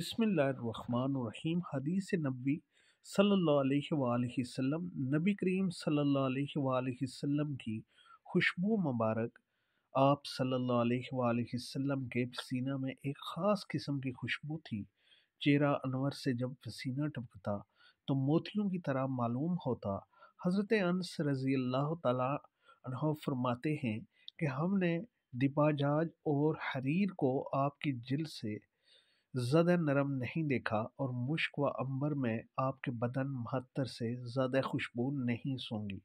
बसमीम हदीस नबी सल्ला नबी करीम सल्ला की खुशबू मुबारक आप सल्ला के पसीना में एक ख़ास किस्म की खुशबू थी चेहरा अनवर से जब पसीना टपकता तो मोतियों की तरह मालूम होता हज़रत अनस रज़ी अल्लाह तह फरमाते हैं कि हमने दिबाजाज और हरीर को आपकी जिल से زیادہ نرم نہیں دیکھا اور مشک و عمبر میں آپ کے بدن مہتر سے زیادہ خوشبو نہیں سونگی